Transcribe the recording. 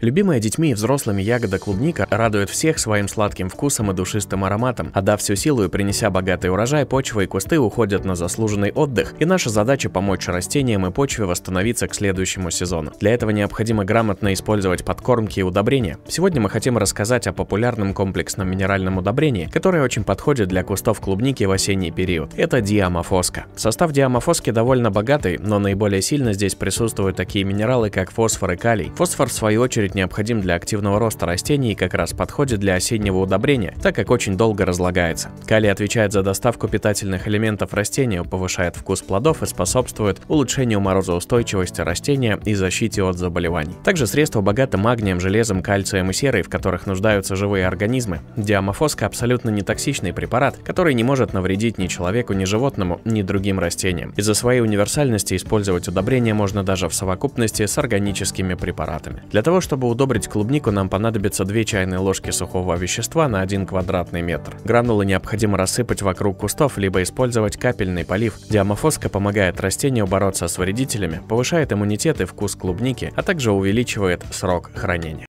Любимая детьми и взрослыми ягода клубника радует всех своим сладким вкусом и душистым ароматом, а дав всю силу и принеся богатый урожай, почва и кусты уходят на заслуженный отдых, и наша задача помочь растениям и почве восстановиться к следующему сезону. Для этого необходимо грамотно использовать подкормки и удобрения. Сегодня мы хотим рассказать о популярном комплексном минеральном удобрении, которое очень подходит для кустов клубники в осенний период. Это диамофоска. Состав диамофоски довольно богатый, но наиболее сильно здесь присутствуют такие минералы, как фосфор и калий. Фосфор, в свою очередь, Фосфорит необходим для активного роста растений и как раз подходит для осеннего удобрения, так как очень долго разлагается. Калий отвечает за доставку питательных элементов растению, повышает вкус плодов и способствует улучшению морозоустойчивости растения и защите от заболеваний. Также средства богаты магнием, железом, кальцием и серой, в которых нуждаются живые организмы. Диамофоска абсолютно нетоксичный препарат, который не может навредить ни человеку, ни животному, ни другим растениям. Из-за своей универсальности использовать удобрения можно даже в совокупности с органическими препаратами. Для того, чтобы чтобы удобрить клубнику, нам понадобится 2 чайные ложки сухого вещества на 1 квадратный метр. Гранулы необходимо рассыпать вокруг кустов, либо использовать капельный полив. Диамофоска помогает растению бороться с вредителями, повышает иммунитет и вкус клубники, а также увеличивает срок хранения.